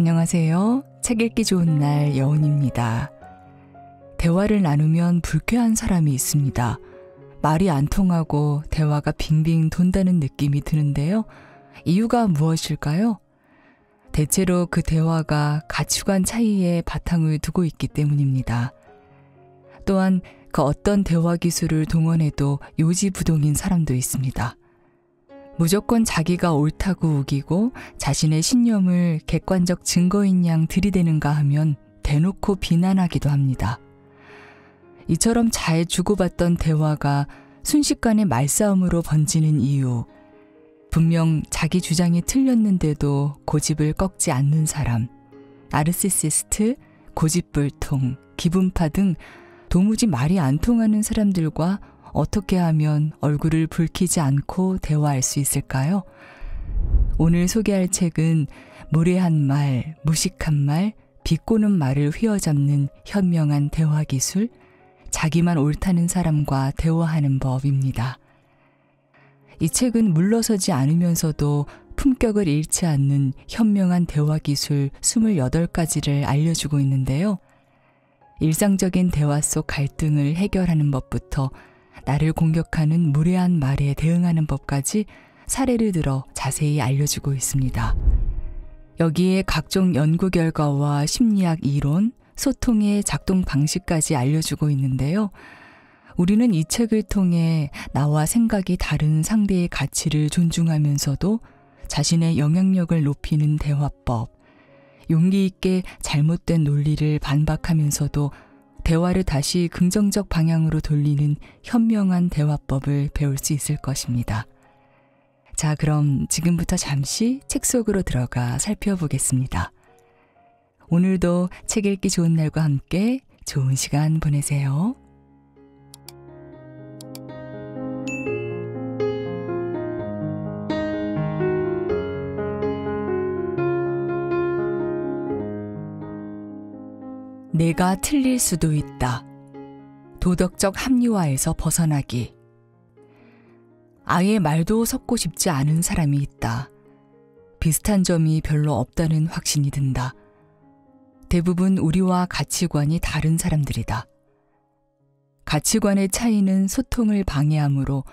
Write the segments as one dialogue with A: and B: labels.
A: 안녕하세요. 책 읽기 좋은 날 여운입니다. 대화를 나누면 불쾌한 사람이 있습니다. 말이 안 통하고 대화가 빙빙 돈다는 느낌이 드는데요. 이유가 무엇일까요? 대체로 그 대화가 가치관 차이에 바탕을 두고 있기 때문입니다. 또한 그 어떤 대화 기술을 동원해도 요지부동인 사람도 있습니다. 무조건 자기가 옳다고 우기고 자신의 신념을 객관적 증거인 양 들이대는가 하면 대놓고 비난하기도 합니다. 이처럼 잘 주고받던 대화가 순식간에 말싸움으로 번지는 이유, 분명 자기 주장이 틀렸는데도 고집을 꺾지 않는 사람, 나르시시스트, 고집불통, 기분파 등 도무지 말이 안 통하는 사람들과 어떻게 하면 얼굴을 붉히지 않고 대화할 수 있을까요? 오늘 소개할 책은 무례한 말, 무식한 말, 비꼬는 말을 휘어잡는 현명한 대화 기술, 자기만 옳다는 사람과 대화하는 법입니다. 이 책은 물러서지 않으면서도 품격을 잃지 않는 현명한 대화 기술 28가지를 알려주고 있는데요. 일상적인 대화 속 갈등을 해결하는 법부터 나를 공격하는 무례한 말에 대응하는 법까지 사례를 들어 자세히 알려주고 있습니다. 여기에 각종 연구 결과와 심리학 이론, 소통의 작동 방식까지 알려주고 있는데요. 우리는 이 책을 통해 나와 생각이 다른 상대의 가치를 존중하면서도 자신의 영향력을 높이는 대화법, 용기 있게 잘못된 논리를 반박하면서도 대화를 다시 긍정적 방향으로 돌리는 현명한 대화법을 배울 수 있을 것입니다. 자, 그럼 지금부터 잠시 책 속으로 들어가 살펴보겠습니다. 오늘도 책 읽기 좋은 날과 함께 좋은 시간 보내세요. 내가 틀릴 수도 있다. 도덕적 합리화에서 벗어나기. 아예 말도 섞고 싶지 않은 사람이 있다. 비슷한 점이 별로 없다는 확신이 든다. 대부분 우리와 가치관이 다른 사람들이다. 가치관의 차이는 소통을 방해함으로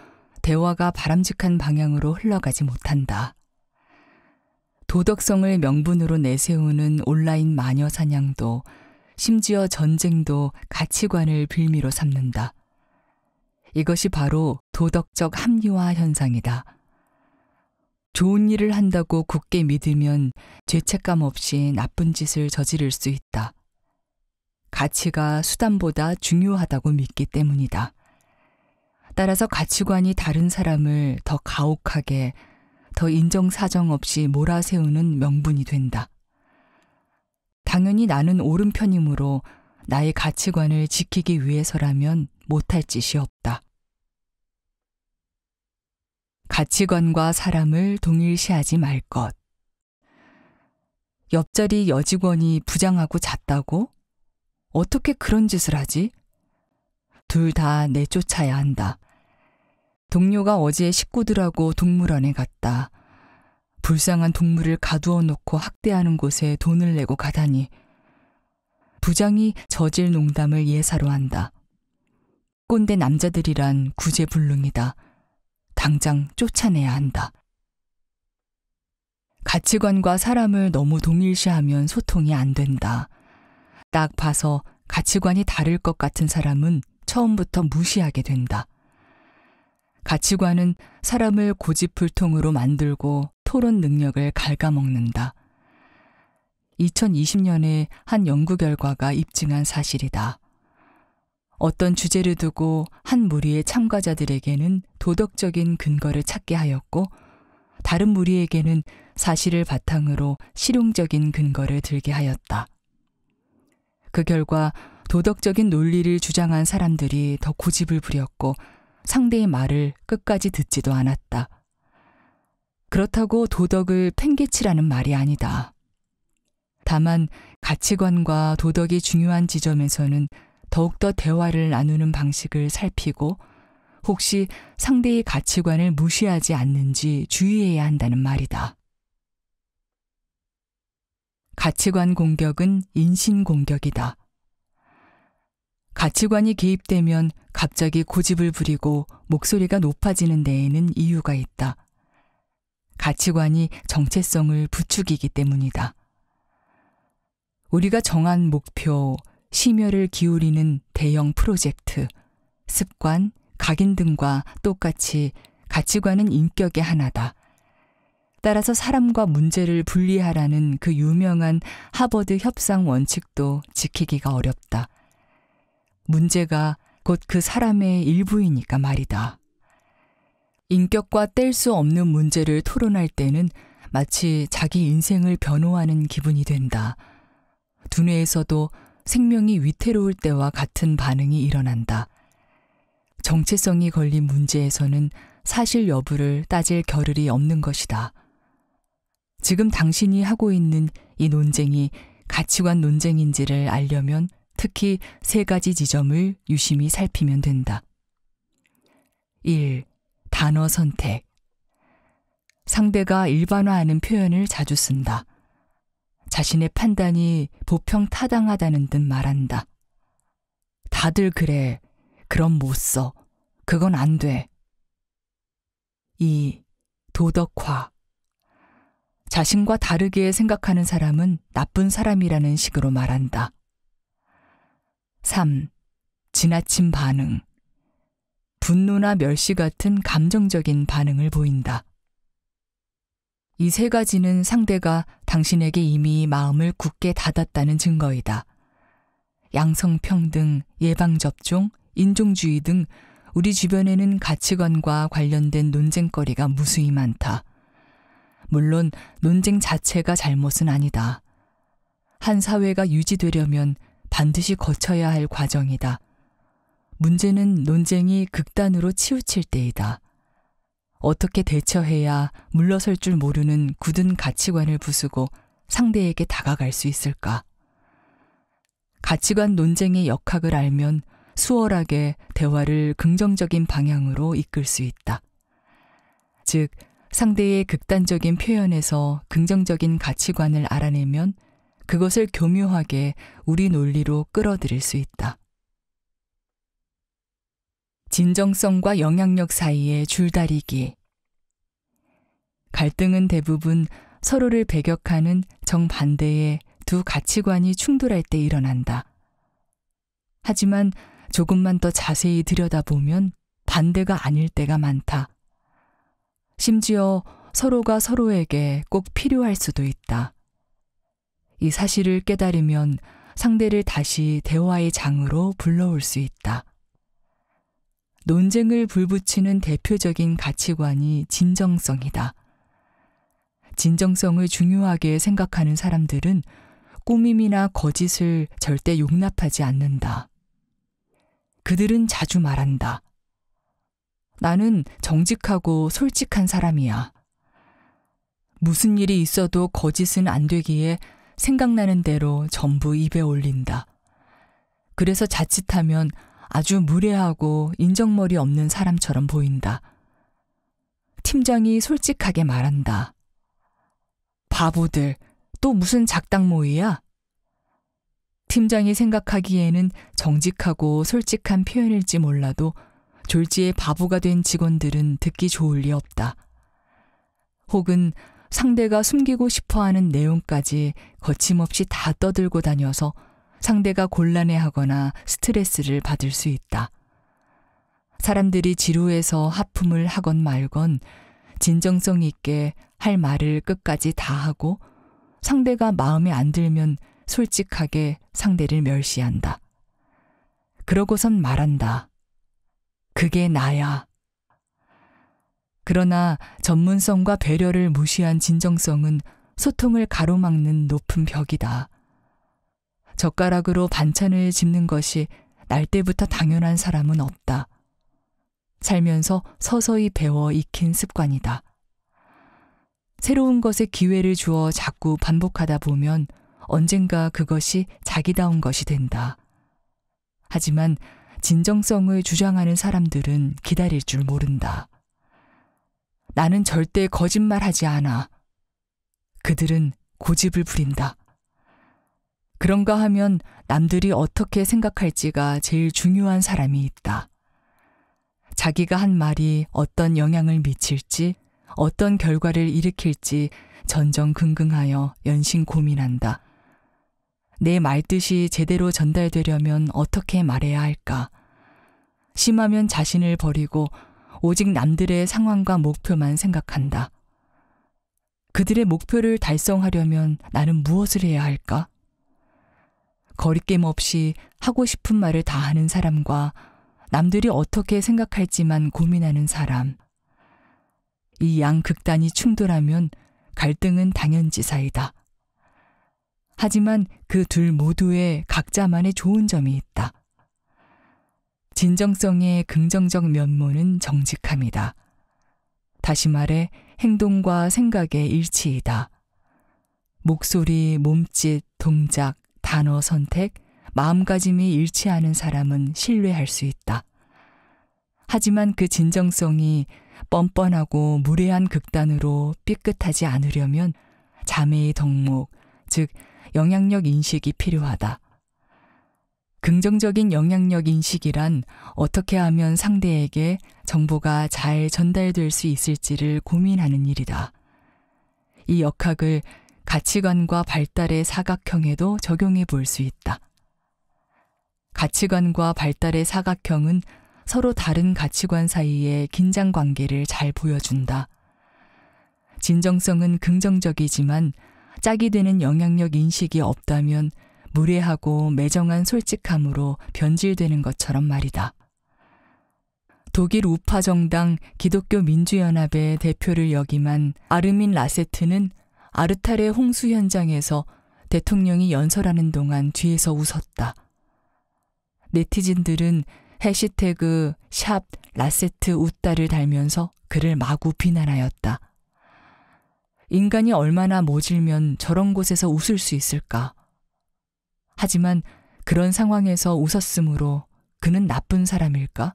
A: 대화가 바람직한 방향으로 흘러가지 못한다. 도덕성을 명분으로 내세우는 온라인 마녀 사냥도 심지어 전쟁도 가치관을 빌미로 삼는다. 이것이 바로 도덕적 합리화 현상이다. 좋은 일을 한다고 굳게 믿으면 죄책감 없이 나쁜 짓을 저지를 수 있다. 가치가 수단보다 중요하다고 믿기 때문이다. 따라서 가치관이 다른 사람을 더 가혹하게, 더 인정사정 없이 몰아세우는 명분이 된다. 당연히 나는 옳은 편이므로 나의 가치관을 지키기 위해서라면 못할 짓이 없다. 가치관과 사람을 동일시하지 말 것. 옆자리 여직원이 부장하고 잤다고? 어떻게 그런 짓을 하지? 둘 다 내쫓아야 한다. 동료가 어제 식구들하고 동물원에 갔다. 불쌍한 동물을 가두어 놓고 학대하는 곳에 돈을 내고 가다니. 부장이 저질 농담을 예사로 한다. 꼰대 남자들이란 구제불능이다. 당장 쫓아내야 한다. 가치관과 사람을 너무 동일시하면 소통이 안 된다. 딱 봐서 가치관이 다를 것 같은 사람은 처음부터 무시하게 된다. 가치관은 사람을 고집불통으로 만들고 토론 능력을 갉아먹는다. 2020년에 한 연구 결과가 입증한 사실이다. 어떤 주제를 두고 한 무리의 참가자들에게는 도덕적인 근거를 찾게 하였고, 다른 무리에게는 사실을 바탕으로 실용적인 근거를 들게 하였다. 그 결과 도덕적인 논리를 주장한 사람들이 더 고집을 부렸고, 상대의 말을 끝까지 듣지도 않았다. 그렇다고 도덕을 팽개치라는 말이 아니다. 다만 가치관과 도덕이 중요한 지점에서는 더욱더 대화를 나누는 방식을 살피고 혹시 상대의 가치관을 무시하지 않는지 주의해야 한다는 말이다. 가치관 공격은 인신 공격이다. 가치관이 개입되면 갑자기 고집을 부리고 목소리가 높아지는 데에는 이유가 있다. 가치관이 정체성을 부추기기 때문이다. 우리가 정한 목표, 심혈을 기울이는 대형 프로젝트, 습관, 각인 등과 똑같이 가치관은 인격의 하나다. 따라서 사람과 문제를 분리하라는 그 유명한 하버드 협상 원칙도 지키기가 어렵다. 문제가 곧 그 사람의 일부이니까 말이다. 인격과 뗄 수 없는 문제를 토론할 때는 마치 자기 인생을 변호하는 기분이 된다. 두뇌에서도 생명이 위태로울 때와 같은 반응이 일어난다. 정체성이 걸린 문제에서는 사실 여부를 따질 겨를이 없는 것이다. 지금 당신이 하고 있는 이 논쟁이 가치관 논쟁인지를 알려면 특히 세 가지 지점을 유심히 살피면 된다. 1. 단어 선택. 상대가 일반화하는 표현을 자주 쓴다. 자신의 판단이 보평 타당하다는 듯 말한다. 다들 그래. 그럼 못 써. 그건 안 돼. 2. 도덕화. 자신과 다르게 생각하는 사람은 나쁜 사람이라는 식으로 말한다. 3. 지나친 반응. 분노나 멸시 같은 감정적인 반응을 보인다. 이 세 가지는 상대가 당신에게 이미 마음을 굳게 닫았다는 증거이다. 양성평등, 예방접종, 인종주의 등 우리 주변에는 가치관과 관련된 논쟁거리가 무수히 많다. 물론 논쟁 자체가 잘못은 아니다. 한 사회가 유지되려면 반드시 거쳐야 할 과정이다. 문제는 논쟁이 극단으로 치우칠 때이다. 어떻게 대처해야 물러설 줄 모르는 굳은 가치관을 부수고 상대에게 다가갈 수 있을까? 가치관 논쟁의 역학을 알면 수월하게 대화를 긍정적인 방향으로 이끌 수 있다. 즉, 상대의 극단적인 표현에서 긍정적인 가치관을 알아내면 그것을 교묘하게 우리 논리로 끌어들일 수 있다. 진정성과 영향력 사이의 줄다리기. 갈등은 대부분 서로를 배격하는 정반대의 두 가치관이 충돌할 때 일어난다. 하지만 조금만 더 자세히 들여다보면 반대가 아닐 때가 많다. 심지어 서로가 서로에게 꼭 필요할 수도 있다. 이 사실을 깨달으면 상대를 다시 대화의 장으로 불러올 수 있다. 논쟁을 불붙이는 대표적인 가치관이 진정성이다. 진정성을 중요하게 생각하는 사람들은 꾸밈이나 거짓을 절대 용납하지 않는다. 그들은 자주 말한다. 나는 정직하고 솔직한 사람이야. 무슨 일이 있어도 거짓은 안 되기에 생각나는 대로 전부 입에 올린다. 그래서 자칫하면 아주 무례하고 인정머리 없는 사람처럼 보인다. 팀장이 솔직하게 말한다. 바보들, 또 무슨 작당 모의야? 팀장이 생각하기에는 정직하고 솔직한 표현일지 몰라도 졸지에 바보가 된 직원들은 듣기 좋을 리 없다. 혹은 상대가 숨기고 싶어 하는 내용까지 거침없이 다 떠들고 다녀서 상대가 곤란해하거나 스트레스를 받을 수 있다. 사람들이 지루해서 하품을 하건 말건 진정성 있게 할 말을 끝까지 다 하고 상대가 마음에 안 들면 솔직하게 상대를 멸시한다. 그러고선 말한다. 그게 나야. 그러나 전문성과 배려를 무시한 진정성은 소통을 가로막는 높은 벽이다. 젓가락으로 반찬을 집는 것이 날 때부터 당연한 사람은 없다. 살면서 서서히 배워 익힌 습관이다. 새로운 것에 기회를 주어 자꾸 반복하다 보면 언젠가 그것이 자기다운 것이 된다. 하지만 진정성을 주장하는 사람들은 기다릴 줄 모른다. 나는 절대 거짓말하지 않아. 그들은 고집을 부린다. 그런가 하면 남들이 어떻게 생각할지가 제일 중요한 사람이 있다. 자기가 한 말이 어떤 영향을 미칠지, 어떤 결과를 일으킬지 전전긍긍하여 연신 고민한다. 내 말뜻이 제대로 전달되려면 어떻게 말해야 할까? 심하면 자신을 버리고 오직 남들의 상황과 목표만 생각한다. 그들의 목표를 달성하려면 나는 무엇을 해야 할까? 거리낌 없이 하고 싶은 말을 다 하는 사람과 남들이 어떻게 생각할지만 고민하는 사람. 이양 극단이 충돌하면 갈등은 당연지사이다. 하지만 그 둘 모두에 각자만의 좋은 점이 있다. 진정성의 긍정적 면모는 정직함이다. 다시 말해, 행동과 생각의 일치이다. 목소리, 몸짓, 동작, 단어 선택, 마음가짐이 일치하는 사람은 신뢰할 수 있다. 하지만 그 진정성이 뻔뻔하고 무례한 극단으로 삐끗하지 않으려면 자매의 덕목, 즉 영향력 인식이 필요하다. 긍정적인 영향력 인식이란 어떻게 하면 상대에게 정보가 잘 전달될 수 있을지를 고민하는 일이다. 이 역학을 가치관과 발달의 사각형에도 적용해 볼 수 있다. 가치관과 발달의 사각형은 서로 다른 가치관 사이의 긴장 관계를 잘 보여준다. 진정성은 긍정적이지만 짝이 되는 영향력 인식이 없다면 무례하고 매정한 솔직함으로 변질되는 것처럼 말이다. 독일 우파 정당 기독교 민주연합의 대표를 역임한 아르민 라세트는 아르탈의 홍수 현장에서 대통령이 연설하는 동안 뒤에서 웃었다. 네티즌들은 해시태그 샵 라세트 웃다를 달면서 그를 마구 비난하였다. 인간이 얼마나 모질면 저런 곳에서 웃을 수 있을까? 하지만 그런 상황에서 웃었으므로 그는 나쁜 사람일까?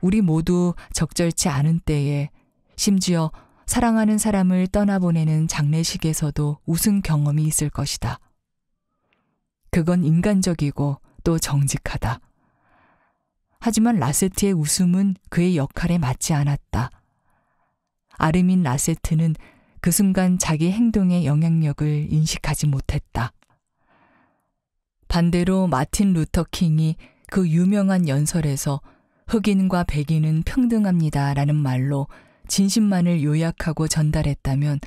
A: 우리 모두 적절치 않은 때에 심지어 사랑하는 사람을 떠나보내는 장례식에서도 웃은 경험이 있을 것이다. 그건 인간적이고 또 정직하다. 하지만 라세트의 웃음은 그의 역할에 맞지 않았다. 아르민 라세트는 그 순간 자기 행동의 영향력을 인식하지 못했다. 반대로 마틴 루터 킹이 그 유명한 연설에서 흑인과 백인은 평등합니다 라는 말로 진심만을 요약하고 전달했다면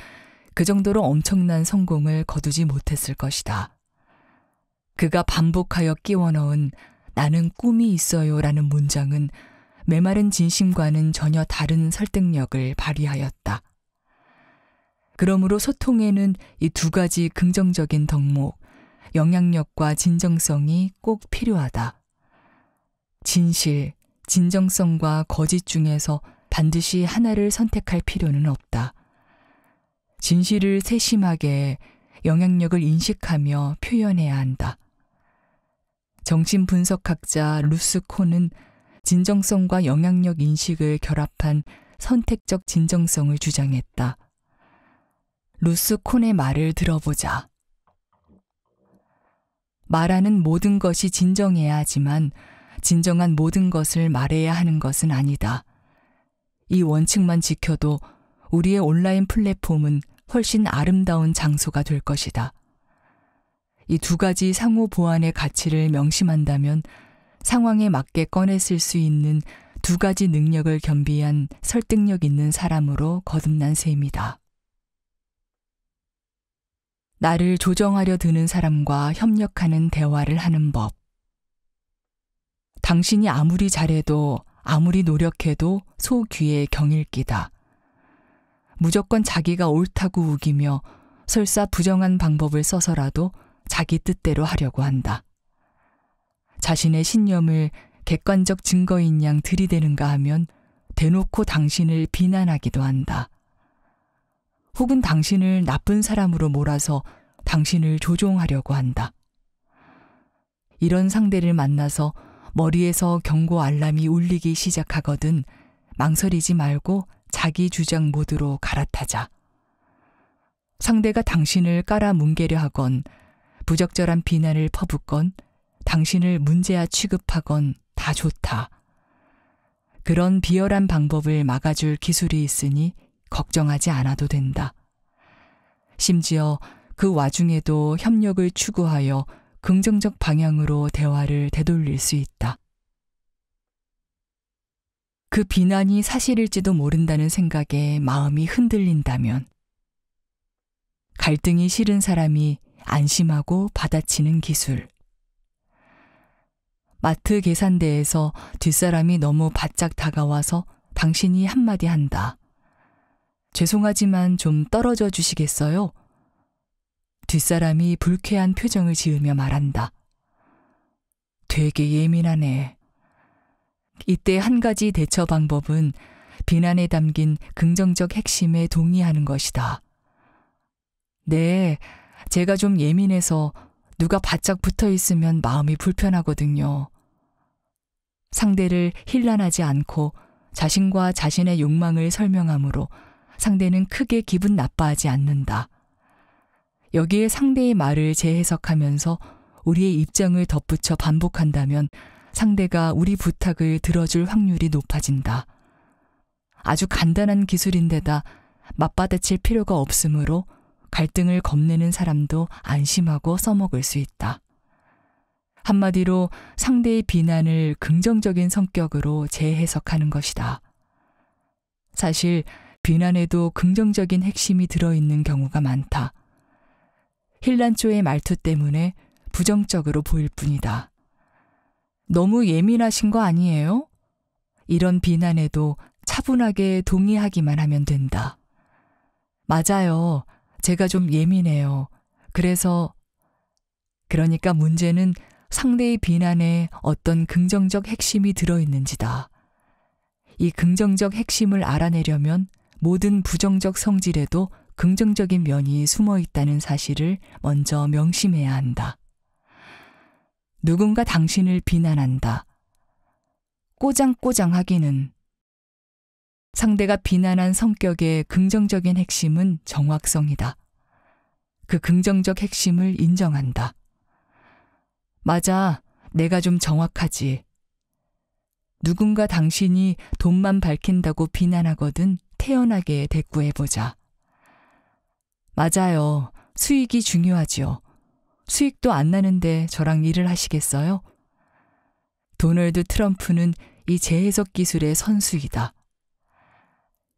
A: 그 정도로 엄청난 성공을 거두지 못했을 것이다. 그가 반복하여 끼워 넣은 나는 꿈이 있어요 라는 문장은 메마른 진심과는 전혀 다른 설득력을 발휘하였다. 그러므로 소통에는 이 두 가지 긍정적인 덕목, 영향력과 진정성이 꼭 필요하다. 진실, 진정성과 거짓 중에서 반드시 하나를 선택할 필요는 없다. 진실을 세심하게 영향력을 인식하며 표현해야 한다. 정신 분석학자 루스코는 진정성과 영향력 인식을 결합한 선택적 진정성을 주장했다. 루스콘의 말을 들어보자. 말하는 모든 것이 진정해야 하지만 진정한 모든 것을 말해야 하는 것은 아니다. 이 원칙만 지켜도 우리의 온라인 플랫폼은 훨씬 아름다운 장소가 될 것이다. 이 두 가지 상호 보완의 가치를 명심한다면 상황에 맞게 꺼냈을 수 있는 두 가지 능력을 겸비한 설득력 있는 사람으로 거듭난 셈이다. 나를 조정하려 드는 사람과 협력하는 대화를 하는 법. 당신이 아무리 잘해도 아무리 노력해도 소귀의 경일기다. 무조건 자기가 옳다고 우기며 설사 부정한 방법을 써서라도 자기 뜻대로 하려고 한다. 자신의 신념을 객관적 증거인 양 들이대는가 하면 대놓고 당신을 비난하기도 한다. 혹은 당신을 나쁜 사람으로 몰아서 당신을 조종하려고 한다. 이런 상대를 만나서 머리에서 경고 알람이 울리기 시작하거든 망설이지 말고 자기 주장 모드로 갈아타자. 상대가 당신을 깔아뭉개려 하건 부적절한 비난을 퍼붓건 당신을 문제야 취급하건 다 좋다. 그런 비열한 방법을 막아줄 기술이 있으니 걱정하지 않아도 된다. 심지어 그 와중에도 협력을 추구하여 긍정적 방향으로 대화를 되돌릴 수 있다. 그 비난이 사실일지도 모른다는 생각에 마음이 흔들린다면 갈등이 싫은 사람이 안심하고 받아치는 기술. 마트 계산대에서 뒷사람이 너무 바짝 다가와서 당신이 한마디 한다. 죄송하지만 좀 떨어져 주시겠어요? 뒷사람이 불쾌한 표정을 지으며 말한다. 되게 예민하네. 이때 한 가지 대처 방법은 비난에 담긴 긍정적 핵심에 동의하는 것이다. 네, 제가 좀 예민해서 누가 바짝 붙어 있으면 마음이 불편하거든요. 상대를 힐난하지 않고 자신과 자신의 욕망을 설명함으로 상대는 크게 기분 나빠하지 않는다. 여기에 상대의 말을 재해석하면서 우리의 입장을 덧붙여 반복한다면 상대가 우리 부탁을 들어줄 확률이 높아진다. 아주 간단한 기술인데다 맞받아칠 필요가 없으므로 갈등을 겁내는 사람도 안심하고 써먹을 수 있다. 한마디로 상대의 비난을 긍정적인 성격으로 재해석하는 것이다. 사실 비난에도 긍정적인 핵심이 들어있는 경우가 많다. 힐란초의 말투 때문에 부정적으로 보일 뿐이다. 너무 예민하신 거 아니에요? 이런 비난에도 차분하게 동의하기만 하면 된다. 맞아요. 제가 좀 예민해요. 그래서, 그러니까 문제는 상대의 비난에 어떤 긍정적 핵심이 들어있는지다. 이 긍정적 핵심을 알아내려면 모든 부정적 성질에도 긍정적인 면이 숨어 있다는 사실을 먼저 명심해야 한다. 누군가 당신을 비난한다. 꼬장꼬장 하기는 상대가 비난한 성격의 긍정적인 핵심은 정확성이다. 그 긍정적 핵심을 인정한다. 맞아, 내가 좀 정확하지. 누군가 당신이 돈만 밝힌다고 비난하거든 태어나게 대꾸해보자. 맞아요. 수익이 중요하지요. 수익도 안 나는데 저랑 일을 하시겠어요? 도널드 트럼프는 이 재해석 기술의 선수이다.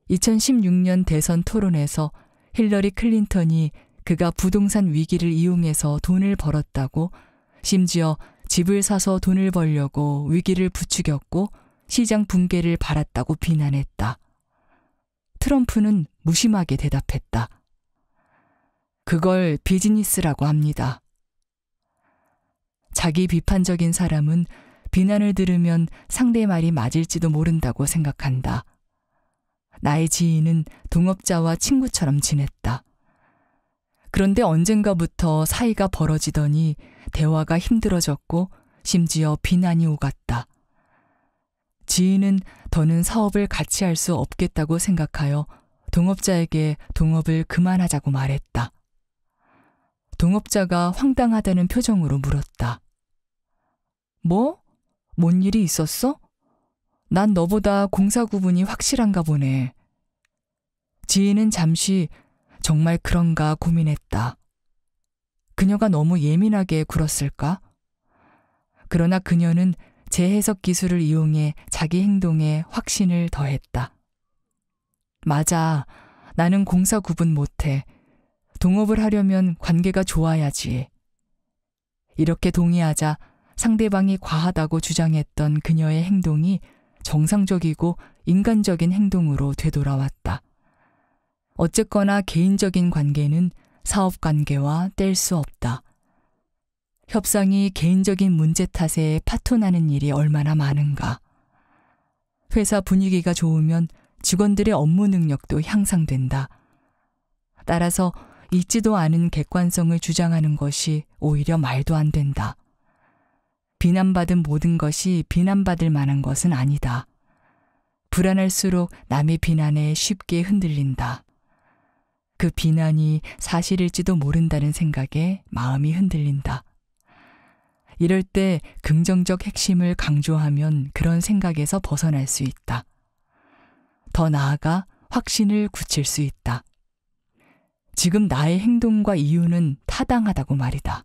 A: 2016년 대선 토론에서 힐러리 클린턴이 그가 부동산 위기를 이용해서 돈을 벌었다고 심지어 집을 사서 돈을 벌려고 위기를 부추겼고 시장 붕괴를 바랐다고 비난했다. 트럼프는 무심하게 대답했다. 그걸 비즈니스라고 합니다. 자기 비판적인 사람은 비난을 들으면 상대 말이 맞을지도 모른다고 생각한다. 나의 지인은 동업자와 친구처럼 지냈다. 그런데 언젠가부터 사이가 벌어지더니 대화가 힘들어졌고 심지어 비난이 오갔다. 지인은 더는 사업을 같이 할 수 없겠다고 생각하여 동업자에게 동업을 그만하자고 말했다. 동업자가 황당하다는 표정으로 물었다. 뭐? 뭔 일이 있었어? 난 너보다 공사 구분이 확실한가 보네. 지인은 잠시 정말 그런가 고민했다. 그녀가 너무 예민하게 굴었을까? 그러나 그녀는 재해석 기술을 이용해 자기 행동에 확신을 더했다. 맞아. 나는 공사 구분 못해. 동업을 하려면 관계가 좋아야지. 이렇게 동의하자 상대방이 과하다고 주장했던 그녀의 행동이 정상적이고 인간적인 행동으로 되돌아왔다. 어쨌거나 개인적인 관계는 사업 관계와 뗄 수 없다. 협상이 개인적인 문제 탓에 파토나는 일이 얼마나 많은가. 회사 분위기가 좋으면 직원들의 업무 능력도 향상된다. 따라서 있지도 않은 객관성을 주장하는 것이 오히려 말도 안 된다. 비난받은 모든 것이 비난받을 만한 것은 아니다. 불안할수록 남의 비난에 쉽게 흔들린다. 그 비난이 사실일지도 모른다는 생각에 마음이 흔들린다. 이럴 때 긍정적 핵심을 강조하면 그런 생각에서 벗어날 수 있다. 더 나아가 확신을 굳힐 수 있다. 지금 나의 행동과 이유는 타당하다고 말이다.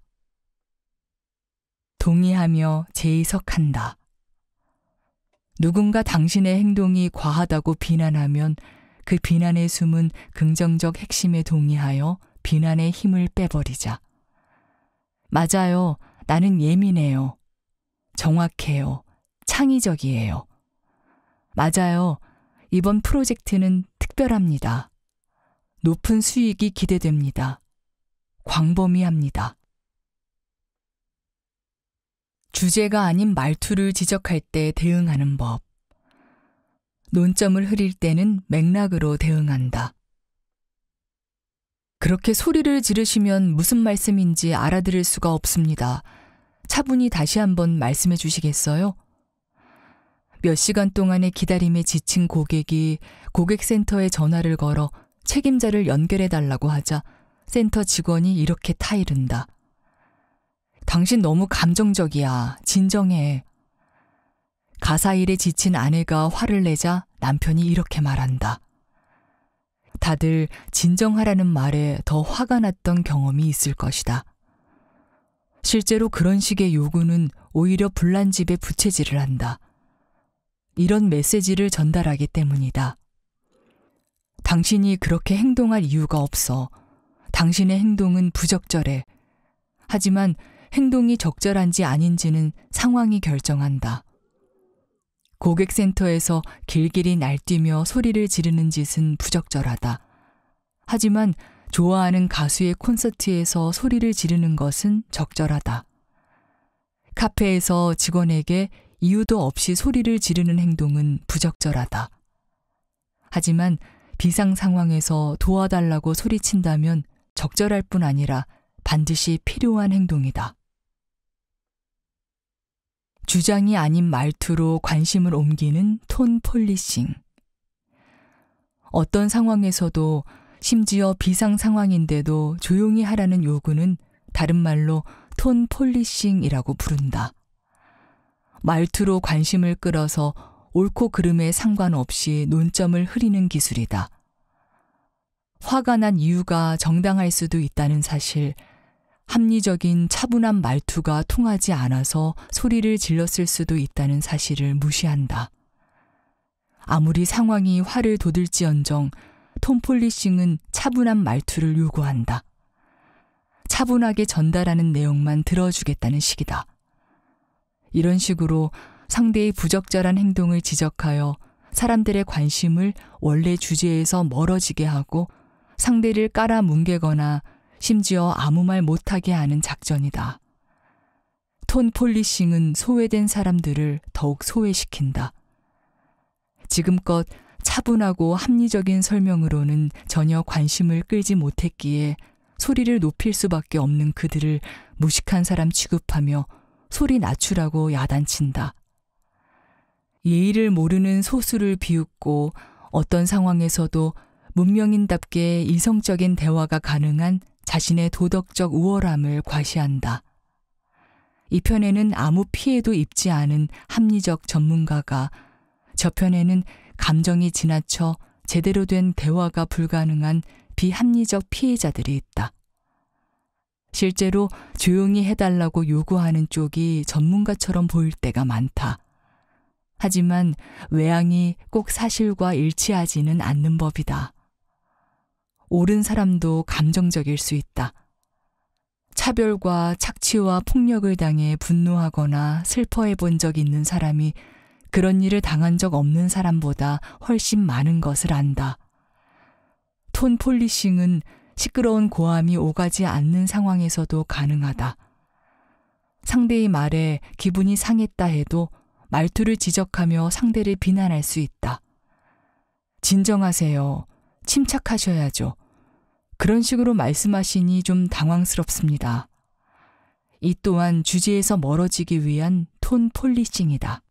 A: 동의하며 재의석한다. 누군가 당신의 행동이 과하다고 비난하면 그 비난의 숨은 긍정적 핵심에 동의하여 비난의 힘을 빼버리자. 맞아요. 나는 예민해요. 정확해요. 창의적이에요. 맞아요. 이번 프로젝트는 특별합니다. 높은 수익이 기대됩니다. 광범위합니다. 주제가 아닌 말투를 지적할 때 대응하는 법. 논점을 흐릴 때는 맥락으로 대응한다. 그렇게 소리를 지르시면 무슨 말씀인지 알아들을 수가 없습니다. 차분히 다시 한번 말씀해 주시겠어요? 몇 시간 동안의 기다림에 지친 고객이 고객센터에 전화를 걸어 책임자를 연결해 달라고 하자 센터 직원이 이렇게 타이른다. 당신 너무 감정적이야. 진정해. 가사 일에 지친 아내가 화를 내자 남편이 이렇게 말한다. 다들 진정하라는 말에 더 화가 났던 경험이 있을 것이다. 실제로 그런 식의 요구는 오히려 불난 집에 부채질을 한다. 이런 메시지를 전달하기 때문이다. 당신이 그렇게 행동할 이유가 없어. 당신의 행동은 부적절해. 하지만 행동이 적절한지 아닌지는 상황이 결정한다. 고객센터에서 길길이 날뛰며 소리를 지르는 짓은 부적절하다. 하지만 좋아하는 가수의 콘서트에서 소리를 지르는 것은 적절하다. 카페에서 직원에게 이유도 없이 소리를 지르는 행동은 부적절하다. 하지만 비상 상황에서 도와달라고 소리친다면 적절할 뿐 아니라 반드시 필요한 행동이다. 주장이 아닌 말투로 관심을 옮기는 톤 폴리싱. 어떤 상황에서도 심지어 비상 상황인데도 조용히 하라는 요구는 다른 말로 톤 폴리싱이라고 부른다. 말투로 관심을 끌어서 옳고 그름에 상관없이 논점을 흐리는 기술이다. 화가 난 이유가 정당할 수도 있다는 사실, 합리적인 차분한 말투가 통하지 않아서 소리를 질렀을 수도 있다는 사실을 무시한다. 아무리 상황이 화를 돋을지언정 톰 폴리싱은 차분한 말투를 요구한다. 차분하게 전달하는 내용만 들어주겠다는 식이다. 이런 식으로 상대의 부적절한 행동을 지적하여 사람들의 관심을 원래 주제에서 멀어지게 하고 상대를 깔아뭉개거나 심지어 아무 말 못하게 하는 작전이다. 톤 폴리싱은 소외된 사람들을 더욱 소외시킨다. 지금껏 차분하고 합리적인 설명으로는 전혀 관심을 끌지 못했기에 소리를 높일 수밖에 없는 그들을 무식한 사람 취급하며 소리 낮추라고 야단친다. 예의를 모르는 소수를 비웃고 어떤 상황에서도 문명인답게 이성적인 대화가 가능한 자신의 도덕적 우월함을 과시한다. 이 편에는 아무 피해도 입지 않은 합리적 전문가가 저편에는 감정이 지나쳐 제대로 된 대화가 불가능한 비합리적 피해자들이 있다. 실제로 조용히 해달라고 요구하는 쪽이 전문가처럼 보일 때가 많다. 하지만 외양이 꼭 사실과 일치하지는 않는 법이다. 옳은 사람도 감정적일 수 있다. 차별과 착취와 폭력을 당해 분노하거나 슬퍼해 본 적 있는 사람이 그런 일을 당한 적 없는 사람보다 훨씬 많은 것을 안다. 톤 폴리싱은 시끄러운 고함이 오가지 않는 상황에서도 가능하다. 상대의 말에 기분이 상했다 해도 말투를 지적하며 상대를 비난할 수 있다. 진정하세요. 침착하셔야죠. 그런 식으로 말씀하시니 좀 당황스럽습니다. 이 또한 주제에서 멀어지기 위한 톤 폴리싱이다.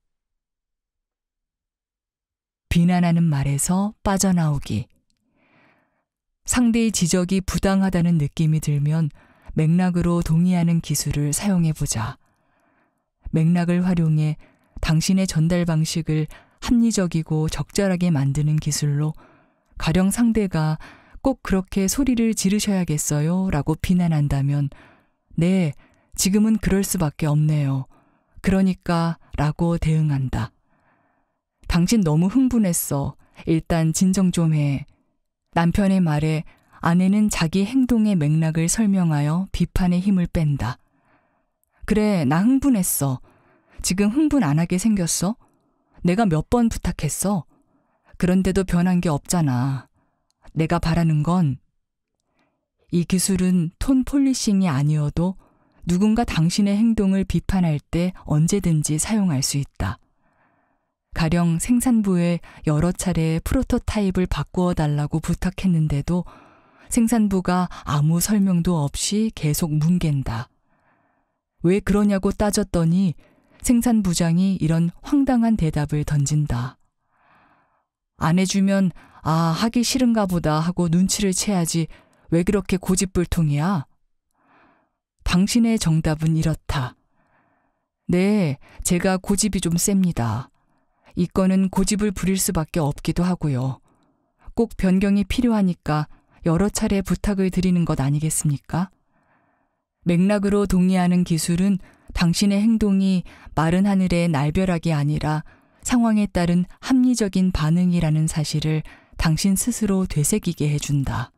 A: 비난하는 말에서 빠져나오기. 상대의 지적이 부당하다는 느낌이 들면 맥락으로 동의하는 기술을 사용해보자. 맥락을 활용해 당신의 전달 방식을 합리적이고 적절하게 만드는 기술로 가령 상대가 꼭 그렇게 소리를 지르셔야겠어요 라고 비난한다면 네, 지금은 그럴 수밖에 없네요. 그러니까 라고 대응한다. 당신 너무 흥분했어. 일단 진정 좀 해. 남편의 말에 아내는 자기 행동의 맥락을 설명하여 비판의 힘을 뺀다. 그래, 나 흥분했어. 지금 흥분 안 하게 생겼어? 내가 몇 번 부탁했어? 그런데도 변한 게 없잖아. 내가 바라는 건 이 기술은 톤 폴리싱이 아니어도 누군가 당신의 행동을 비판할 때 언제든지 사용할 수 있다. 가령 생산부에 여러 차례 프로토타입을 바꾸어 달라고 부탁했는데도 생산부가 아무 설명도 없이 계속 뭉갠다. 왜 그러냐고 따졌더니 생산부장이 이런 황당한 대답을 던진다. 안 해주면 아, 하기 싫은가 보다 하고 눈치를 채야지 왜 그렇게 고집불통이야? 당신의 정답은 이렇다. 네, 제가 고집이 좀 셉니다. 이 건은 고집을 부릴 수밖에 없기도 하고요. 꼭 변경이 필요하니까 여러 차례 부탁을 드리는 것 아니겠습니까? 맥락으로 동의하는 기술은 당신의 행동이 마른 하늘의 날벼락이 아니라 상황에 따른 합리적인 반응이라는 사실을 당신 스스로 되새기게 해준다.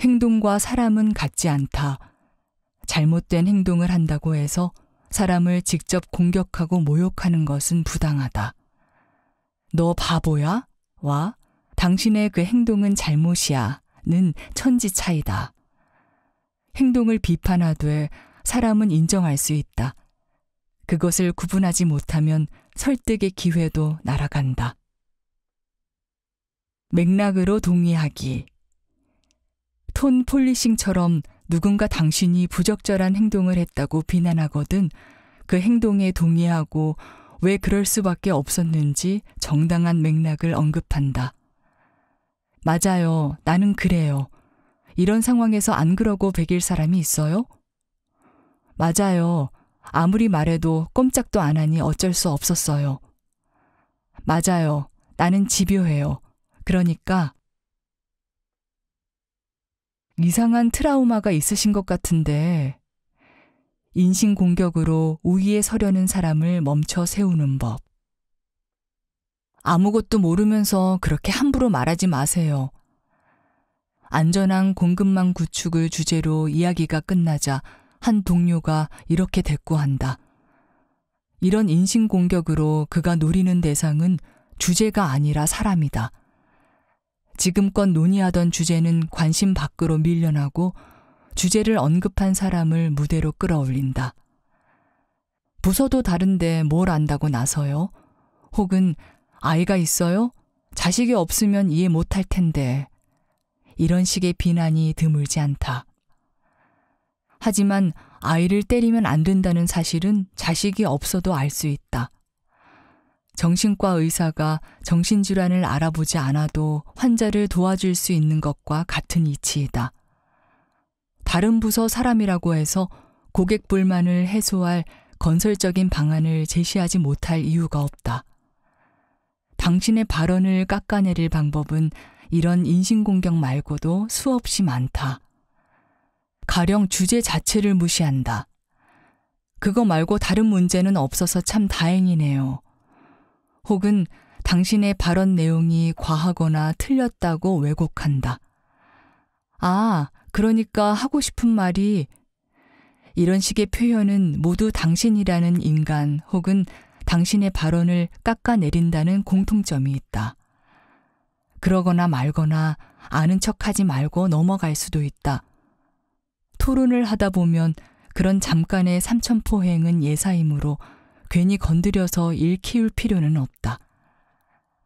A: 행동과 사람은 같지 않다. 잘못된 행동을 한다고 해서 사람을 직접 공격하고 모욕하는 것은 부당하다. 너 바보야? 와, 당신의 그 행동은 잘못이야. 는 천지 차이다. 행동을 비판하되 사람은 인정할 수 있다. 그것을 구분하지 못하면 설득의 기회도 날아간다. 맥락으로 동의하기. 톤 폴리싱처럼 누군가 당신이 부적절한 행동을 했다고 비난하거든 그 행동에 동의하고 왜 그럴 수밖에 없었는지 정당한 맥락을 언급한다. 맞아요. 나는 그래요. 이런 상황에서 안 그러고 베길 사람이 있어요? 맞아요. 아무리 말해도 꼼짝도 안 하니 어쩔 수 없었어요. 맞아요. 나는 집요해요. 그러니까 이상한 트라우마가 있으신 것 같은데 인신공격으로 우위에 서려는 사람을 멈춰 세우는 법. 아무것도 모르면서 그렇게 함부로 말하지 마세요. 안전한 공급망 구축을 주제로 이야기가 끝나자 한 동료가 이렇게 대꾸한다. 이런 인신공격으로 그가 노리는 대상은 주제가 아니라 사람이다. 지금껏 논의하던 주제는 관심 밖으로 밀려나고 주제를 언급한 사람을 무대로 끌어올린다. 부서도 다른데 뭘 안다고 나서요? 혹은 아이가 있어요? 자식이 없으면 이해 못할 텐데. 이런 식의 비난이 드물지 않다. 하지만 아이를 때리면 안 된다는 사실은 자식이 없어도 알 수 있다. 정신과 의사가 정신질환을 알아보지 않아도 환자를 도와줄 수 있는 것과 같은 이치이다. 다른 부서 사람이라고 해서 고객 불만을 해소할 건설적인 방안을 제시하지 못할 이유가 없다. 당신의 발언을 깎아내릴 방법은 이런 인신공격 말고도 수없이 많다. 가령 주제 자체를 무시한다. 그거 말고 다른 문제는 없어서 참 다행이네요. 혹은 당신의 발언 내용이 과하거나 틀렸다고 왜곡한다. 아, 그러니까 하고 싶은 말이 이런 식의 표현은 모두 당신이라는 인간 혹은 당신의 발언을 깎아내린다는 공통점이 있다. 그러거나 말거나 아는 척 하지 말고 넘어갈 수도 있다. 토론을 하다 보면 그런 잠깐의 삼천포행은 예사이므로 괜히 건드려서 일 키울 필요는 없다.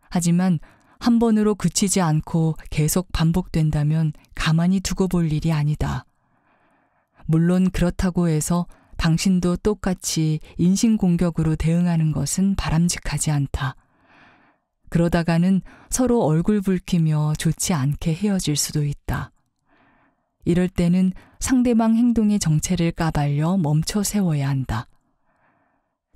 A: 하지만 한 번으로 그치지 않고 계속 반복된다면 가만히 두고 볼 일이 아니다. 물론 그렇다고 해서 당신도 똑같이 인신공격으로 대응하는 것은 바람직하지 않다. 그러다가는 서로 얼굴 붉히며 좋지 않게 헤어질 수도 있다. 이럴 때는 상대방 행동의 정체를 까발려 멈춰 세워야 한다.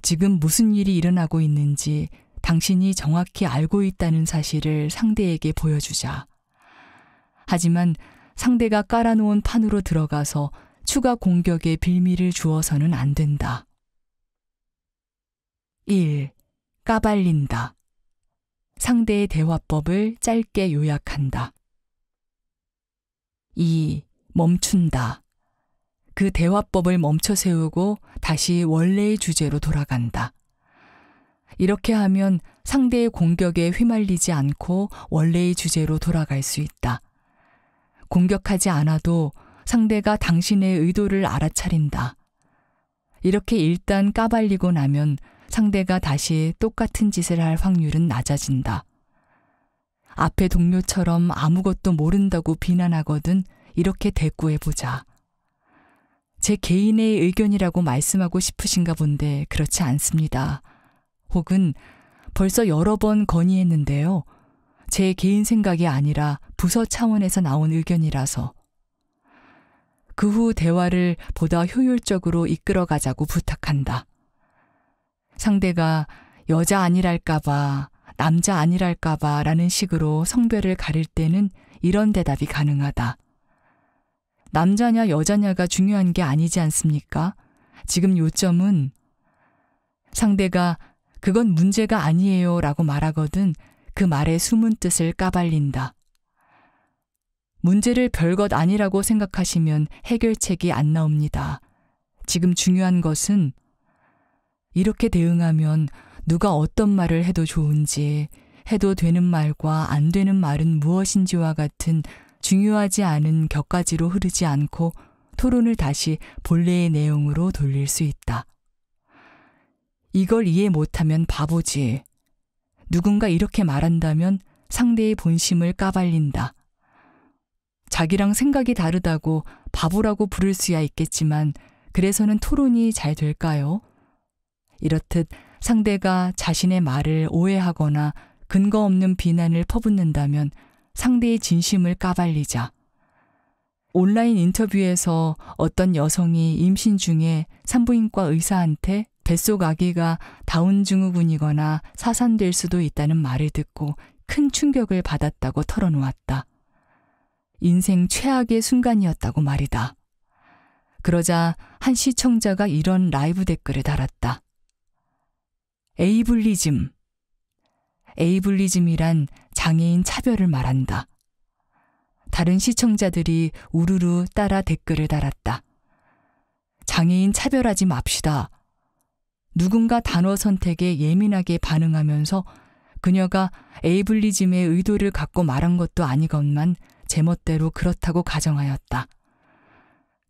A: 지금 무슨 일이 일어나고 있는지 당신이 정확히 알고 있다는 사실을 상대에게 보여주자. 하지만 상대가 깔아놓은 판으로 들어가서 추가 공격의 빌미를 주어서는 안 된다. 1. 까발린다. 상대의 대화법을 짧게 요약한다. 2. 멈춘다. 그 대화법을 멈춰 세우고 다시 원래의 주제로 돌아간다. 이렇게 하면 상대의 공격에 휘말리지 않고 원래의 주제로 돌아갈 수 있다. 공격하지 않아도 상대가 당신의 의도를 알아차린다. 이렇게 일단 까발리고 나면 상대가 다시 똑같은 짓을 할 확률은 낮아진다. 앞에 동료처럼 아무것도 모른다고 비난하거든 이렇게 대꾸해보자. 제 개인의 의견이라고 말씀하고 싶으신가 본데 그렇지 않습니다. 혹은 벌써 여러 번 건의했는데요. 제 개인 생각이 아니라 부서 차원에서 나온 의견이라서. 그 후 대화를 보다 효율적으로 이끌어 가자고 부탁한다. 상대가 여자 아니랄까봐, 남자 아니랄까봐 라는 식으로 성별을 가릴 때는 이런 대답이 가능하다. 남자냐 여자냐가 중요한 게 아니지 않습니까? 지금 요점은 상대가 그건 문제가 아니에요 라고 말하거든 그 말의 숨은 뜻을 까발린다. 문제를 별것 아니라고 생각하시면 해결책이 안 나옵니다. 지금 중요한 것은 이렇게 대응하면 누가 어떤 말을 해도 좋은지, 해도 되는 말과 안 되는 말은 무엇인지와 같은 중요하지 않은 격가지로 흐르지 않고 토론을 다시 본래의 내용으로 돌릴 수 있다. 이걸 이해 못하면 바보지. 누군가 이렇게 말한다면 상대의 본심을 까발린다. 자기랑 생각이 다르다고 바보라고 부를 수야 있겠지만 그래서는 토론이 잘 될까요? 이렇듯 상대가 자신의 말을 오해하거나 근거 없는 비난을 퍼붓는다면 상대의 진심을 까발리자. 온라인 인터뷰에서 어떤 여성이 임신 중에 산부인과 의사한테 뱃속 아기가 다운 증후군이거나 사산될 수도 있다는 말을 듣고 큰 충격을 받았다고 털어놓았다. 인생 최악의 순간이었다고 말이다. 그러자 한 시청자가 이런 라이브 댓글을 달았다. 에이블리즘. 에이블리즘이란 장애인 차별을 말한다. 다른 시청자들이 우르르 따라 댓글을 달았다. 장애인 차별하지 맙시다. 누군가 단어 선택에 예민하게 반응하면서 그녀가 에이블리즘의 의도를 갖고 말한 것도 아니건만 제멋대로 그렇다고 가정하였다.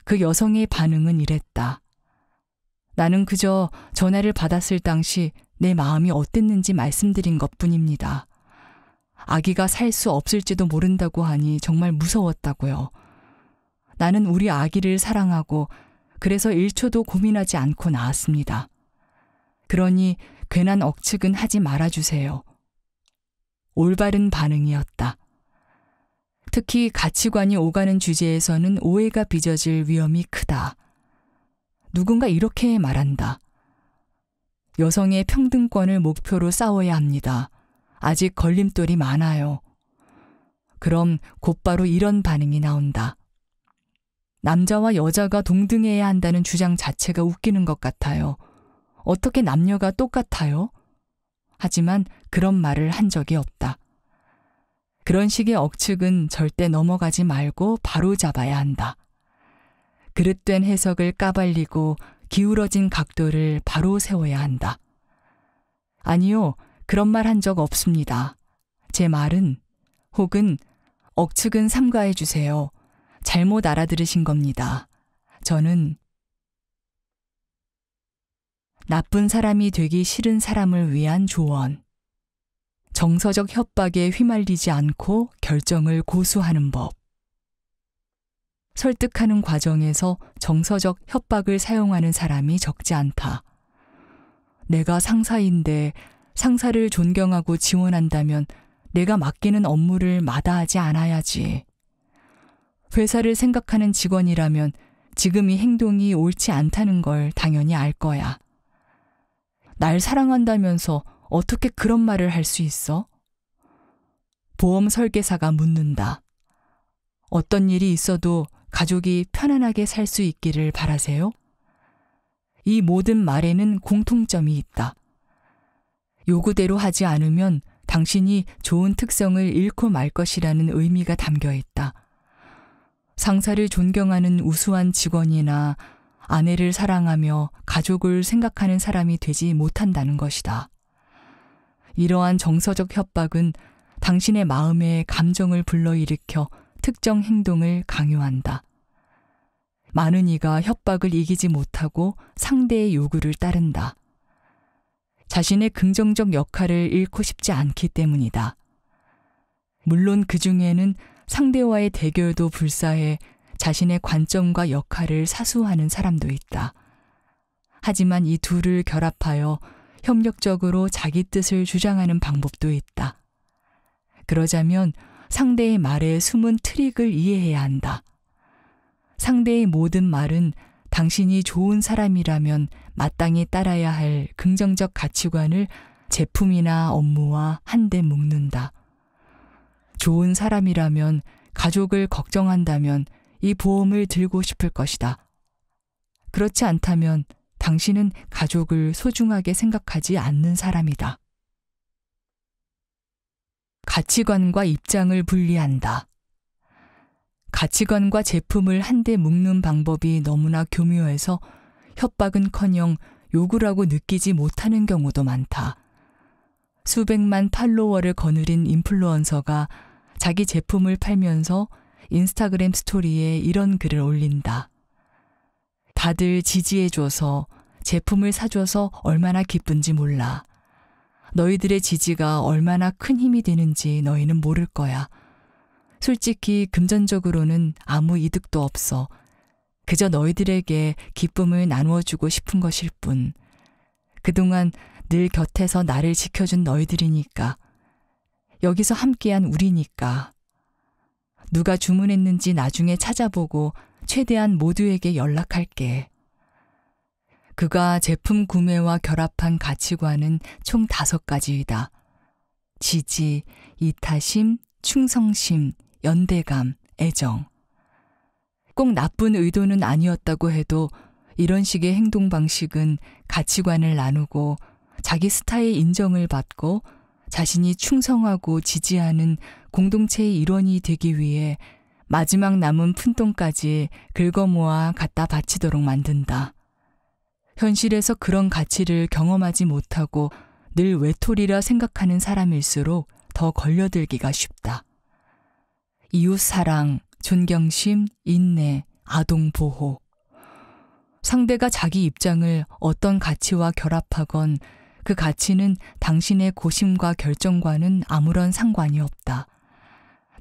A: 그 여성의 반응은 이랬다. 나는 그저 전화를 받았을 당시 내 마음이 어땠는지 말씀드린 것 뿐입니다. 아기가 살 수 없을지도 모른다고 하니 정말 무서웠다고요. 나는 우리 아기를 사랑하고 그래서 1초도 고민하지 않고 나왔습니다 그러니 괜한 억측은 하지 말아주세요. 올바른 반응이었다. 특히 가치관이 오가는 주제에서는 오해가 빚어질 위험이 크다. 누군가 이렇게 말한다. 여성의 평등권을 목표로 싸워야 합니다. 아직 걸림돌이 많아요. 그럼 곧바로 이런 반응이 나온다. 남자와 여자가 동등해야 한다는 주장 자체가 웃기는 것 같아요. 어떻게 남녀가 똑같아요? 하지만 그런 말을 한 적이 없다. 그런 식의 억측은 절대 넘어가지 말고 바로 잡아야 한다. 그릇된 해석을 까발리고 기울어진 각도를 바로 세워야 한다. 아니요, 그런 말 한 적 없습니다. 제 말은 혹은 억측은 삼가해 주세요. 잘못 알아들으신 겁니다. 저는 나쁜 사람이 되기 싫은 사람을 위한 조언. 정서적 협박에 휘말리지 않고 결정을 고수하는 법. 설득하는 과정에서 정서적 협박을 사용하는 사람이 적지 않다. 내가 상사인데 상사를 존경하고 지원한다면 내가 맡기는 업무를 마다하지 않아야지. 회사를 생각하는 직원이라면 지금 이 행동이 옳지 않다는 걸 당연히 알 거야. 날 사랑한다면서 어떻게 그런 말을 할 수 있어? 보험 설계사가 묻는다. 어떤 일이 있어도 가족이 편안하게 살 수 있기를 바라세요. 이 모든 말에는 공통점이 있다. 요구대로 하지 않으면 당신이 좋은 특성을 잃고 말 것이라는 의미가 담겨 있다. 상사를 존경하는 우수한 직원이나 아내를 사랑하며 가족을 생각하는 사람이 되지 못한다는 것이다. 이러한 정서적 협박은 당신의 마음에 감정을 불러일으켜 특정 행동을 강요한다. 많은 이가 협박을 이기지 못하고 상대의 요구를 따른다. 자신의 긍정적 역할을 잃고 싶지 않기 때문이다. 물론 그 중에는 상대와의 대결도 불사해 자신의 관점과 역할을 사수하는 사람도 있다. 하지만 이 둘을 결합하여 협력적으로 자기 뜻을 주장하는 방법도 있다. 그러자면 상대의 말에 숨은 트릭을 이해해야 한다. 상대의 모든 말은 당신이 좋은 사람이라면 마땅히 따라야 할 긍정적 가치관을 제품이나 업무와 한데 묶는다. 좋은 사람이라면 가족을 걱정한다면 이 보험을 들고 싶을 것이다. 그렇지 않다면 당신은 가족을 소중하게 생각하지 않는 사람이다. 가치관과 입장을 분리한다. 가치관과 제품을 한데 묶는 방법이 너무나 교묘해서 협박은 커녕 요구라고 느끼지 못하는 경우도 많다. 수백만 팔로워를 거느린 인플루언서가 자기 제품을 팔면서 인스타그램 스토리에 이런 글을 올린다. 다들 지지해줘서 제품을 사줘서 얼마나 기쁜지 몰라. 너희들의 지지가 얼마나 큰 힘이 되는지 너희는 모를 거야. 솔직히 금전적으로는 아무 이득도 없어. 그저 너희들에게 기쁨을 나누어주고 싶은 것일 뿐. 그동안 늘 곁에서 나를 지켜준 너희들이니까. 여기서 함께한 우리니까. 누가 주문했는지 나중에 찾아보고 최대한 모두에게 연락할게. 그가 제품 구매와 결합한 가치관은 총 다섯 가지이다. 지지, 이타심, 충성심, 연대감, 애정. 꼭 나쁜 의도는 아니었다고 해도 이런 식의 행동 방식은 가치관을 나누고 자기 스타의 인정을 받고 자신이 충성하고 지지하는 공동체의 일원이 되기 위해 마지막 남은 푼돈까지 긁어모아 갖다 바치도록 만든다. 현실에서 그런 가치를 경험하지 못하고 늘 외톨이라 생각하는 사람일수록 더 걸려들기가 쉽다. 이웃 사랑, 존경심, 인내, 아동 보호. 상대가 자기 입장을 어떤 가치와 결합하건 그 가치는 당신의 고심과 결정과는 아무런 상관이 없다.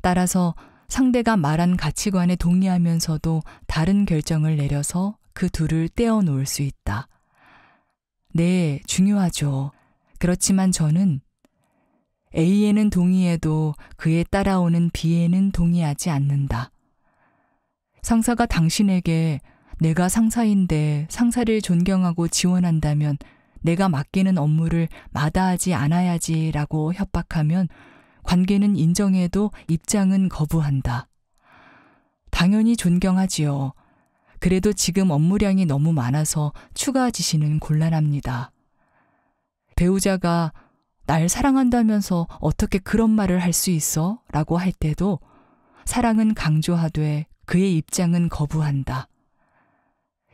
A: 따라서 상대가 말한 가치관에 동의하면서도 다른 결정을 내려서 그 둘을 떼어 놓을 수 있다. 네, 중요하죠. 그렇지만 저는 A에는 동의해도 그에 따라오는 B에는 동의하지 않는다. 상사가 당신에게 내가 상사인데 상사를 존경하고 지원한다면 내가 맡기는 업무를 마다하지 않아야지라고 협박하면 관계는 인정해도 입장은 거부한다. 당연히 존경하지요. 그래도 지금 업무량이 너무 많아서 추가 지시는 곤란합니다. 배우자가 날 사랑한다면서 어떻게 그런 말을 할 수 있어? 라고 할 때도 사랑은 강조하되 그의 입장은 거부한다.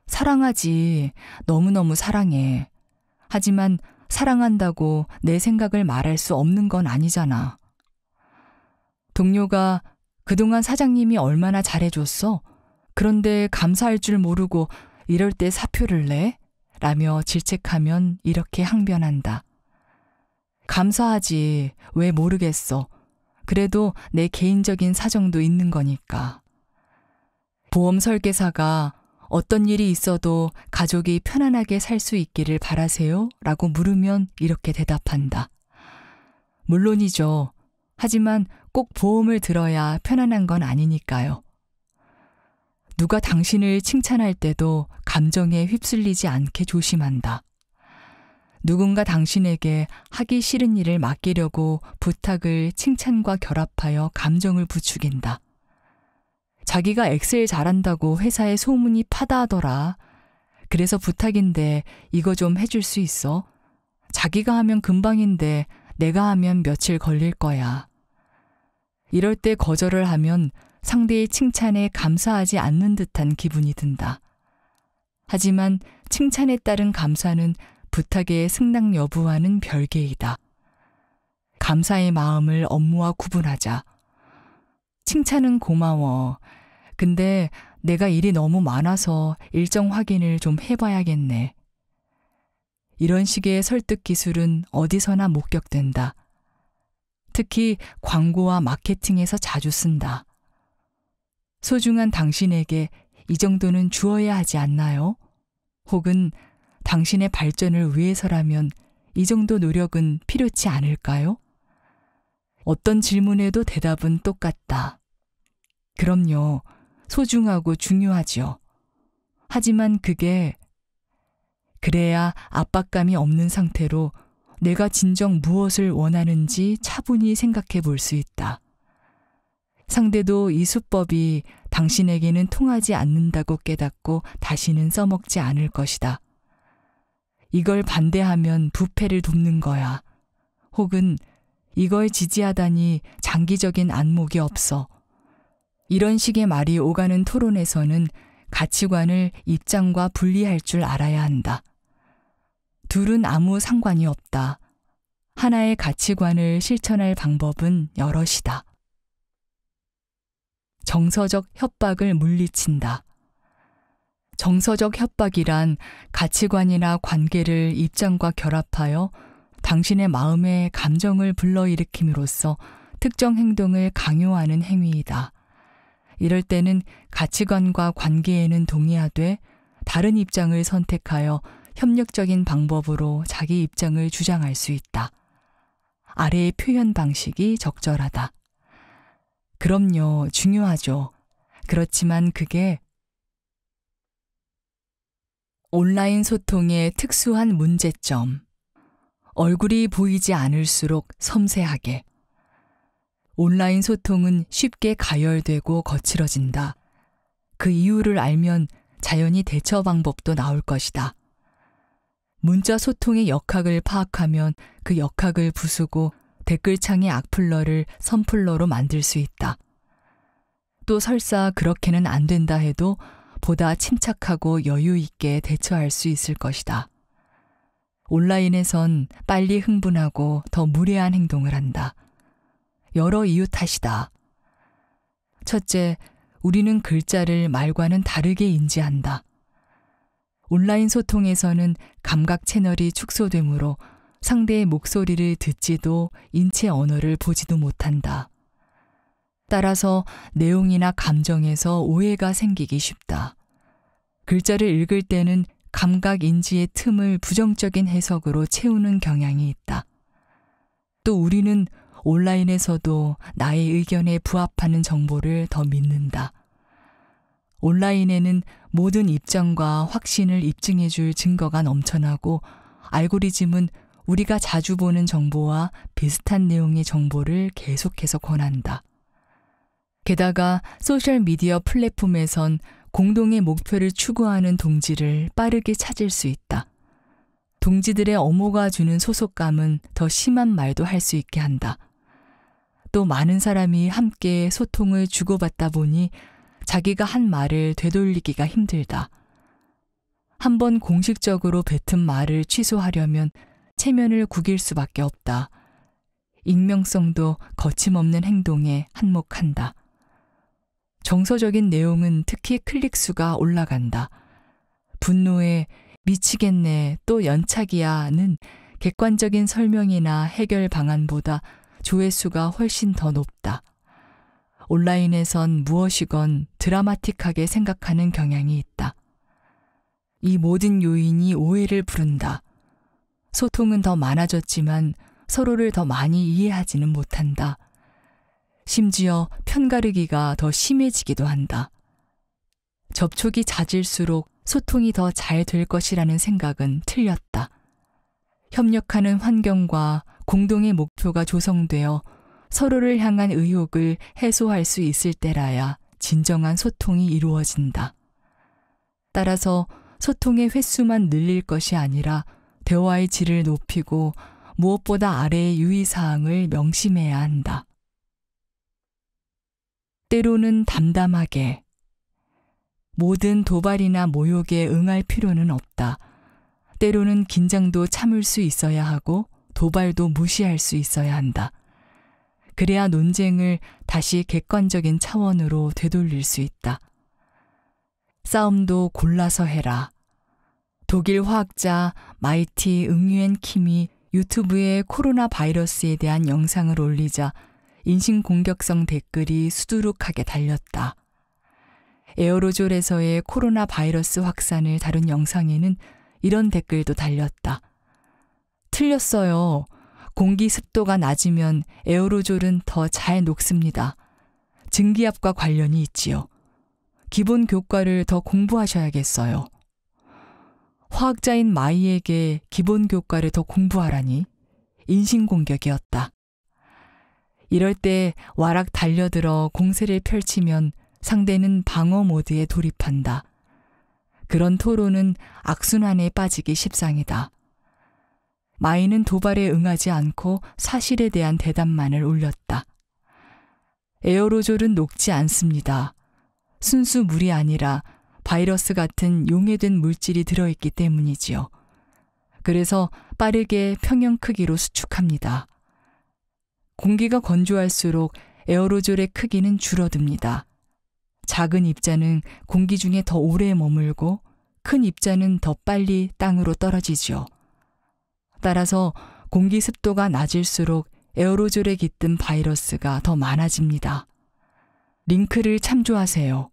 A: 사랑하지. 너무너무 사랑해. 하지만 사랑한다고 내 생각을 말할 수 없는 건 아니잖아. 동료가 그동안 사장님이 얼마나 잘해줬어? 그런데 감사할 줄 모르고 이럴 때 사표를 내? 라며 질책하면 이렇게 항변한다. 감사하지. 왜 모르겠어. 그래도 내 개인적인 사정도 있는 거니까. 보험 설계사가 어떤 일이 있어도 가족이 편안하게 살 수 있기를 바라세요? 라고 물으면 이렇게 대답한다. 물론이죠. 하지만 꼭 보험을 들어야 편안한 건 아니니까요. 누가 당신을 칭찬할 때도 감정에 휩쓸리지 않게 조심한다. 누군가 당신에게 하기 싫은 일을 맡기려고 부탁을 칭찬과 결합하여 감정을 부추긴다. 자기가 엑셀 잘한다고 회사에 소문이 파다하더라. 그래서 부탁인데 이거 좀 해줄 수 있어? 자기가 하면 금방인데 내가 하면 며칠 걸릴 거야. 이럴 때 거절을 하면 상대의 칭찬에 감사하지 않는 듯한 기분이 든다. 하지만 칭찬에 따른 감사는 부탁의 승낙 여부와는 별개이다. 감사의 마음을 업무와 구분하자. 칭찬은 고마워. 근데 내가 일이 너무 많아서 일정 확인을 좀 해봐야겠네. 이런 식의 설득 기술은 어디서나 목격된다. 특히 광고와 마케팅에서 자주 쓴다. 소중한 당신에게 이 정도는 주어야 하지 않나요? 혹은 당신의 발전을 위해서라면 이 정도 노력은 필요치 않을까요? 어떤 질문에도 대답은 똑같다. 그럼요. 소중하고 중요하지요. 하지만 그게 그래야 압박감이 없는 상태로 내가 진정 무엇을 원하는지 차분히 생각해 볼 수 있다. 상대도 이 수법이 당신에게는 통하지 않는다고 깨닫고 다시는 써먹지 않을 것이다. 이걸 반대하면 부패를 돕는 거야. 혹은 이걸 지지하다니 장기적인 안목이 없어. 이런 식의 말이 오가는 토론에서는 가치관을 입장과 분리할 줄 알아야 한다. 둘은 아무 상관이 없다. 하나의 가치관을 실천할 방법은 여럿이다. 정서적 협박을 물리친다. 정서적 협박이란 가치관이나 관계를 입장과 결합하여 당신의 마음의 감정을 불러일으킴으로써 특정 행동을 강요하는 행위이다. 이럴 때는 가치관과 관계에는 동의하되 다른 입장을 선택하여 협력적인 방법으로 자기 입장을 주장할 수 있다. 아래의 표현 방식이 적절하다. 그럼요, 중요하죠. 그렇지만 그게 온라인 소통의 특수한 문제점. 얼굴이 보이지 않을수록 섬세하게. 온라인 소통은 쉽게 가열되고 거칠어진다. 그 이유를 알면 자연히 대처 방법도 나올 것이다. 문자 소통의 역학을 파악하면 그 역학을 부수고 댓글창의 악플러를 선플러로 만들 수 있다. 또 설사 그렇게는 안 된다 해도 보다 침착하고 여유 있게 대처할 수 있을 것이다. 온라인에선 빨리 흥분하고 더 무례한 행동을 한다. 여러 이유 탓이다. 첫째, 우리는 글자를 말과는 다르게 인지한다. 온라인 소통에서는 감각 채널이 축소되므로 상대의 목소리를 듣지도 인체 언어를 보지도 못한다. 따라서 내용이나 감정에서 오해가 생기기 쉽다. 글자를 읽을 때는 감각 인지의 틈을 부정적인 해석으로 채우는 경향이 있다. 또 우리는 온라인에서도 나의 의견에 부합하는 정보를 더 믿는다. 온라인에는 모든 입장과 확신을 입증해줄 증거가 넘쳐나고 알고리즘은 우리가 자주 보는 정보와 비슷한 내용의 정보를 계속해서 권한다. 게다가 소셜미디어 플랫폼에선 공동의 목표를 추구하는 동지를 빠르게 찾을 수 있다. 동지들의 어모가 주는 소속감은 더 심한 말도 할 수 있게 한다. 또 많은 사람이 함께 소통을 주고받다 보니 자기가 한 말을 되돌리기가 힘들다. 한번 공식적으로 뱉은 말을 취소하려면 체면을 구길 수밖에 없다. 익명성도 거침없는 행동에 한몫한다. 정서적인 내용은 특히 클릭수가 올라간다. 분노에 미치겠네 또 연착이야는 객관적인 설명이나 해결 방안보다 조회수가 훨씬 더 높다. 온라인에선 무엇이건 드라마틱하게 생각하는 경향이 있다. 이 모든 요인이 오해를 부른다. 소통은 더 많아졌지만 서로를 더 많이 이해하지는 못한다. 심지어 편가르기가 더 심해지기도 한다. 접촉이 잦을수록 소통이 더 잘 될 것이라는 생각은 틀렸다. 협력하는 환경과 공동의 목표가 조성되어 서로를 향한 의혹을 해소할 수 있을 때라야 진정한 소통이 이루어진다. 따라서 소통의 횟수만 늘릴 것이 아니라 대화의 질을 높이고 무엇보다 아래의 유의사항을 명심해야 한다. 때로는 담담하게 모든 도발이나 모욕에 응할 필요는 없다. 때로는 긴장도 참을 수 있어야 하고 도발도 무시할 수 있어야 한다. 그래야 논쟁을 다시 객관적인 차원으로 되돌릴 수 있다. 싸움도 골라서 해라. 독일 화학자 마이티 응유엔 킴이 유튜브에 코로나 바이러스에 대한 영상을 올리자 인신공격성 댓글이 수두룩하게 달렸다. 에어로졸에서의 코로나 바이러스 확산을 다룬 영상에는 이런 댓글도 달렸다. 틀렸어요. 공기 습도가 낮으면 에어로졸은 더 잘 녹습니다. 증기압과 관련이 있지요. 기본 교과를 더 공부하셔야겠어요. 화학자인 마이에게 기본 교과를 더 공부하라니 인신공격이었다. 이럴 때 와락 달려들어 공세를 펼치면 상대는 방어 모드에 돌입한다. 그런 토론은 악순환에 빠지기 십상이다. 마이는 도발에 응하지 않고 사실에 대한 대답만을 올렸다. 에어로졸은 녹지 않습니다. 순수 물이 아니라 바이러스 같은 용해된 물질이 들어있기 때문이지요. 그래서 빠르게 평형 크기로 수축합니다. 공기가 건조할수록 에어로졸의 크기는 줄어듭니다. 작은 입자는 공기 중에 더 오래 머물고 큰 입자는 더 빨리 땅으로 떨어지지요. 따라서 공기 습도가 낮을수록 에어로졸에 깃든 바이러스가 더 많아집니다. 링크를 참조하세요.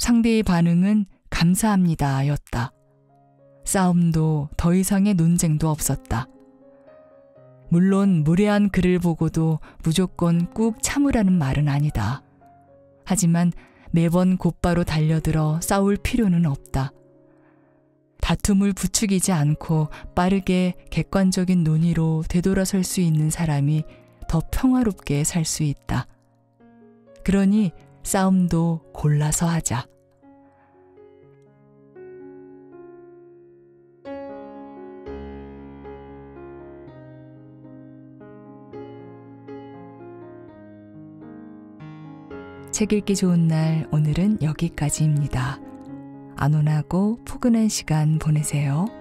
A: 상대의 반응은 감사합니다 였다. 싸움도 더 이상의 논쟁도 없었다. 물론 무례한 글을 보고도 무조건 꾹 참으라는 말은 아니다. 하지만 매번 곧바로 달려들어 싸울 필요는 없다. 다툼을 부추기지 않고 빠르게 객관적인 논의로 되돌아설 수 있는 사람이 더 평화롭게 살 수 있다. 그러니 싸움도 골라서 하자. 책 읽기 좋은 날 오늘은 여기까지입니다. 안온하고 포근한 시간 보내세요.